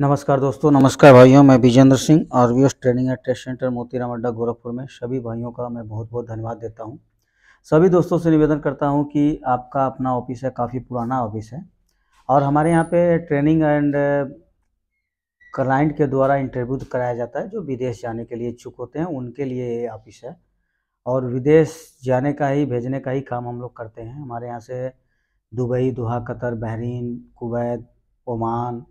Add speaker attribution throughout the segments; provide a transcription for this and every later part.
Speaker 1: नमस्कार दोस्तों नमस्कार भाइयों मैं Vijendra Singh R V S training and test centre Motiram Adda Gorakhpur में सभी भाइयों का मैं बहुत बहुत धन्यवाद देता हूँ सभी दोस्तों से निवेदन करता हूँ कि आपका अपना ऑफिस है काफ़ी पुराना ऑफिस है और हमारे यहाँ पे ट्रेनिंग एंड क्लाइंट के द्वारा इंटरव्यू कराया जाता है जो विदेश जाने के लिए इच्छुक होते हैं उनके लिए ये ऑफिस है और विदेश जाने का ही भेजने का ही काम हम लोग करते हैं हमारे यहाँ से Dubai Doha Qatar Bahrain Kuwait Oman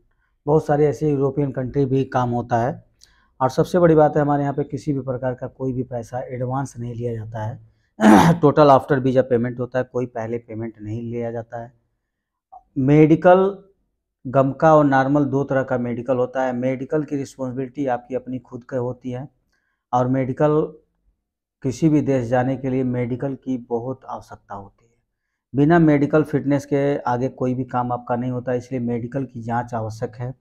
Speaker 1: बहुत सारे ऐसे यूरोपियन कंट्री भी काम होता है और सबसे बड़ी बात है हमारे यहाँ पे किसी भी प्रकार का कोई भी पैसा एडवांस नहीं लिया जाता है टोटल आफ्टर वीज़ा पेमेंट होता है कोई पहले पेमेंट नहीं लिया जाता है मेडिकल गमका और नॉर्मल दो तरह का मेडिकल होता है मेडिकल की रिस्पॉन्सिबिलिटी आपकी अपनी खुद की होती है और मेडिकल किसी भी देश जाने के लिए मेडिकल की बहुत आवश्यकता होती है बिना मेडिकल फिटनेस के आगे कोई भी काम आपका नहीं होता इसलिए मेडिकल की जांच आवश्यक है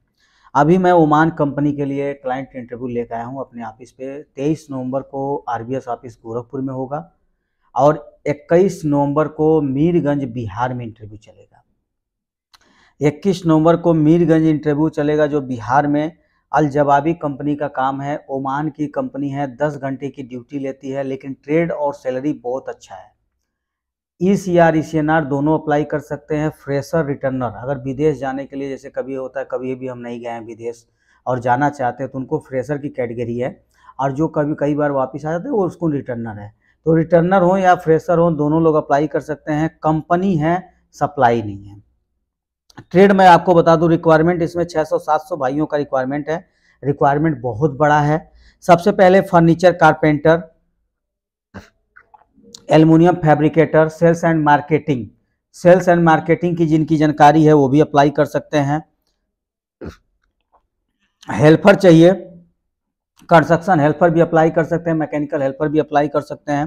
Speaker 1: अभी मैं ओमान कंपनी के लिए क्लाइंट इंटरव्यू लेकर आया हूँ अपने ऑफिस पे 23 नवंबर को आरबीएस ऑफिस गोरखपुर में होगा और 21 नवंबर को मीरगंज बिहार में इंटरव्यू चलेगा 21 नवंबर को मीरगंज इंटरव्यू चलेगा जो बिहार में जवाबी कंपनी का काम है ओमान की कंपनी है दस घंटे की ड्यूटी लेती है लेकिन ट्रेड और सैलरी बहुत अच्छा है E C R E C N R दोनों अप्लाई कर सकते हैं फ्रेशर रिटर्नर अगर विदेश जाने के लिए जैसे कभी होता है कभी भी हम नहीं गए हैं विदेश और जाना चाहते हैं तो उनको फ्रेशर की कैटेगरी है और जो कभी कई बार वापस आ जाते हैं वो उसको रिटर्नर है तो रिटर्नर हो या फ्रेशर हो दोनों लोग अप्लाई कर सकते हैं कंपनी है सप्लाई नहीं है ट्रेड में आपको बता दूँ रिक्वायरमेंट इसमें सात सौ भाइयों का रिक्वायरमेंट है रिक्वायरमेंट बहुत बड़ा है सबसे पहले furniture carpenter aluminium fabricator sales and marketing sales and marketing की जिनकी जानकारी है वो भी अप्लाई कर सकते हैं हेल्पर चाहिए कंस्ट्रक्शन हेल्पर भी अप्लाई कर सकते हैं मैकेनिकल हेल्पर भी अप्लाई कर सकते हैं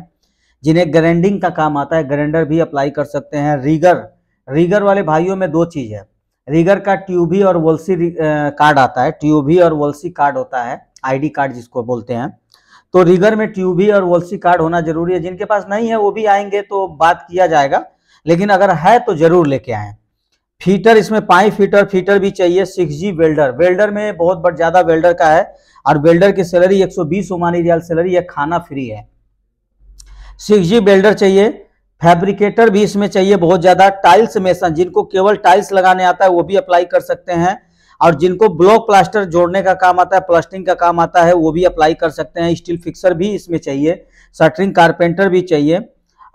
Speaker 1: जिन्हें ग्रैंडिंग का काम आता है ग्रेंडर भी अप्लाई कर सकते हैं रीगर रीगर वाले भाइयों में दो चीज़ है रीगर का ट्यूबी और वोल्सी कार्ड आता है ट्यूबी और वोल्सी कार्ड होता है आईडी कार्ड जिसको बोलते हैं तो रिगर में ट्यूबी और वॉल्सी कार्ड होना जरूरी है जिनके पास नहीं है वो भी आएंगे तो बात किया जाएगा लेकिन अगर है तो जरूर लेके आए फीटर इसमें पाई फीटर फीटर भी चाहिए सिक्स जी वेल्डर वेल्डर में बहुत बड़ ज़्यादा वेल्डर का है और वेल्डर की सैलरी एक सौ बीस ओमानी रियाल सैलरी है खाना फ्री है सिक्स जी वेल्डर चाहिए फैब्रिकेटर भी इसमें चाहिए बहुत ज़्यादा टाइल्स मेसन जिनको केवल टाइल्स लगाने आता है वो भी अप्लाई कर सकते हैं और जिनको ब्लॉक प्लास्टर जोड़ने का काम आता है प्लास्टिंग का काम आता है वो भी अप्लाई कर सकते हैं स्टील फिक्सर भी इसमें चाहिए शटरिंग कारपेंटर भी चाहिए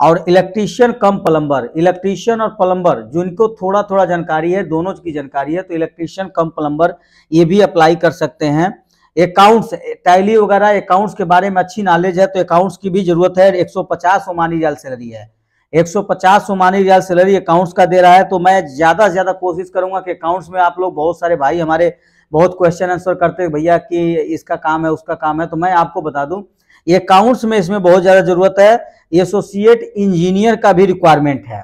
Speaker 1: और इलेक्ट्रीशियन कम प्लम्बर इलेक्ट्रीशियन और प्लम्बर जिनको थोड़ा थोड़ा जानकारी है दोनों की जानकारी है तो इलेक्ट्रीशियन कम प्लम्बर ये भी अप्लाई कर सकते हैं अकाउंट्स टैली वगैरह अकाउंट्स के बारे में अच्छी नॉलेज है तो अकाउंट्स की भी जरूरत है 150 सौ पचास ओमानी जाल सैलरी है 150 मानी रियाल सैलरी अकाउंट्स का दे रहा है तो मैं ज़्यादा से ज़्यादा कोशिश करूंगा कि अकाउंट्स में आप लोग बहुत सारे भाई हमारे बहुत क्वेश्चन आंसर करते हैं भैया कि इसका काम है उसका काम है तो मैं आपको बता दूं ये अकाउंट्स में इसमें बहुत ज़्यादा ज़रूरत है एसोसिएट इंजीनियर का भी रिक्वायरमेंट है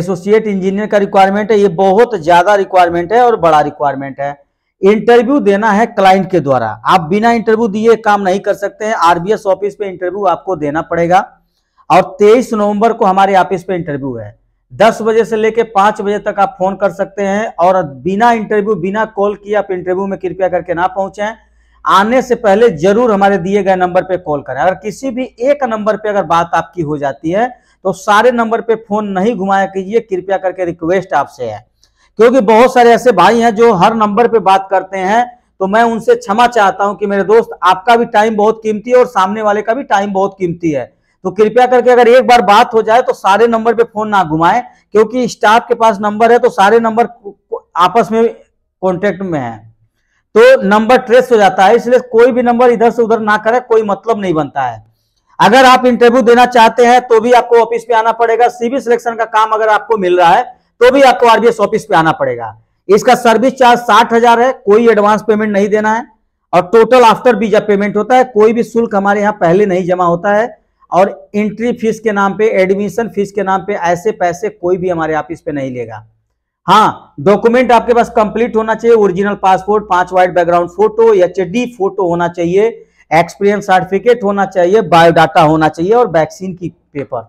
Speaker 1: एसोसिएट इंजीनियर का रिक्वायरमेंट है ये बहुत ज़्यादा रिक्वायरमेंट है और बड़ा रिक्वायरमेंट है इंटरव्यू देना है क्लाइंट के द्वारा आप बिना इंटरव्यू दिए काम नहीं कर सकते हैं आरबीएस ऑफिस पे इंटरव्यू आपको देना पड़ेगा और 23 नवंबर को हमारे ऑफिस पे इंटरव्यू है 10 बजे से लेकर 5 बजे तक आप फोन कर सकते हैं और बिना इंटरव्यू बिना कॉल किए आप इंटरव्यू में कृपया करके ना पहुंचे आने से पहले जरूर हमारे दिए गए नंबर पे कॉल करें अगर किसी भी एक नंबर पे अगर बात आपकी हो जाती है तो सारे नंबर पे फोन नहीं घुमाया कीजिए कृपया करके रिक्वेस्ट आपसे है क्योंकि बहुत सारे ऐसे भाई हैं जो हर नंबर पे बात करते हैं तो मैं उनसे क्षमा चाहता हूं कि मेरे दोस्त आपका भी टाइम बहुत कीमती है और सामने वाले का भी टाइम बहुत कीमती है तो कृपया करके अगर एक बार बात हो जाए तो सारे नंबर पे फोन ना घुमाएं क्योंकि स्टाफ के पास नंबर है तो सारे नंबर आपस में कॉन्टेक्ट में है तो नंबर ट्रेस हो जाता है इसलिए कोई भी नंबर इधर से उधर ना करे कोई मतलब नहीं बनता है अगर आप इंटरव्यू देना चाहते हैं तो भी आपको ऑफिस पे आना पड़ेगा सीबी सिलेक्शन का काम अगर आपको मिल रहा है तो भी आपको आरबीएस ऑफिस पे आना पड़ेगा इसका सर्विस चार्ज साठ हजार है कोई एडवांस पेमेंट नहीं देना है और टोटल आफ्टर वीजा पेमेंट होता है कोई भी शुल्क हमारे यहाँ पहले नहीं जमा होता है और एंट्री फीस के नाम पे एडमिशन फीस के नाम पे ऐसे पैसे कोई भी हमारे ऑफिस पे नहीं लेगा हाँ डॉक्यूमेंट आपके पास कंप्लीट होना चाहिए ओरिजिनल पासपोर्ट पांच white background photo each photo होना चाहिए एक्सपीरियंस सर्टिफिकेट होना चाहिए बायोडाटा होना चाहिए और वैक्सीन की पेपर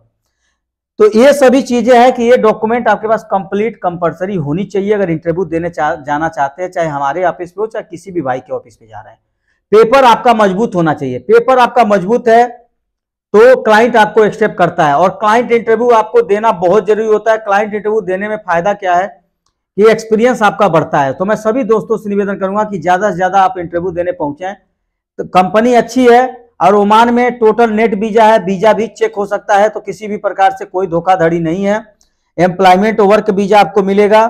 Speaker 1: तो ये सभी चीजें हैं कि ये डॉक्यूमेंट आपके पास कंप्लीट कंपलसरी होनी चाहिए अगर इंटरव्यू देने चा, जाना चाहते हैं चाहे हमारे ऑफिस पे हो चाहे किसी भी भाई के ऑफिस पे जा रहे हैं पेपर आपका मजबूत होना चाहिए पेपर आपका मजबूत है तो क्लाइंट आपको एक्सेप्ट करता है और क्लाइंट इंटरव्यू आपको देना बहुत जरूरी होता है क्लाइंट इंटरव्यू देने में फायदा क्या है कि एक्सपीरियंस आपका बढ़ता है तो मैं सभी दोस्तों से निवेदन करूंगा कि ज्यादा से ज्यादा आप इंटरव्यू देने पहुंचे तो कंपनी अच्छी है और ओमान में टोटल नेट वीजा है वीजा भी चेक हो सकता है तो किसी भी प्रकार से कोई धोखाधड़ी नहीं है एम्प्लॉयमेंट वर्क वीजा आपको मिलेगा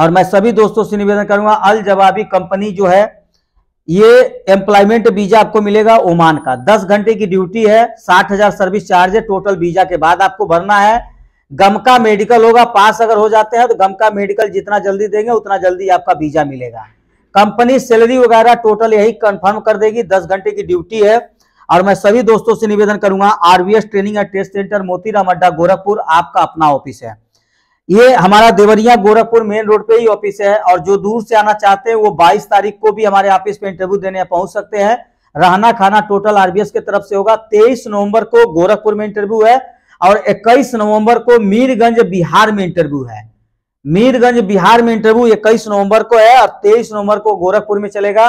Speaker 1: और मैं सभी दोस्तों से निवेदन करूंगा अल जवाबी कंपनी जो है ये एम्प्लॉयमेंट वीजा आपको मिलेगा ओमान का दस घंटे की ड्यूटी है साठ हजार सर्विस चार्ज है टोटल वीजा के बाद आपको भरना है गमका मेडिकल होगा पास अगर हो जाते हैं तो गमका मेडिकल जितना जल्दी देंगे उतना जल्दी आपका वीजा मिलेगा कंपनी सैलरी वगैरह टोटल यही कंफर्म कर देगी दस घंटे की ड्यूटी है और मैं सभी दोस्तों से निवेदन करूंगा RVS training and test centre Motiram Adda Gorakhpur आपका अपना ऑफिस है ये हमारा देवरिया गोरखपुर मेन रोड पे ही ऑफिस है और जो दूर से आना चाहते हैं वो 22 तारीख को भी हमारे ऑफिस में इंटरव्यू देने पहुंच सकते हैं रहना खाना टोटल आरबीएस की तरफ से होगा 23 नवंबर को गोरखपुर में इंटरव्यू है और 21 नवंबर को मीरगंज बिहार में इंटरव्यू है मीरगंज बिहार में इंटरव्यू इक्कीस नवम्बर को है और तेईस नवम्बर को गोरखपुर में चलेगा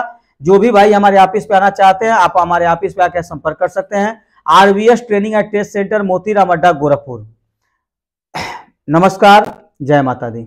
Speaker 1: जो भी भाई हमारे ऑफिस पे आना चाहते हैं आप हमारे ऑफिस पे आकर संपर्क कर सकते हैं RBS training and test centre Motiram Adda Gorakhpur नमस्कार जय माता दी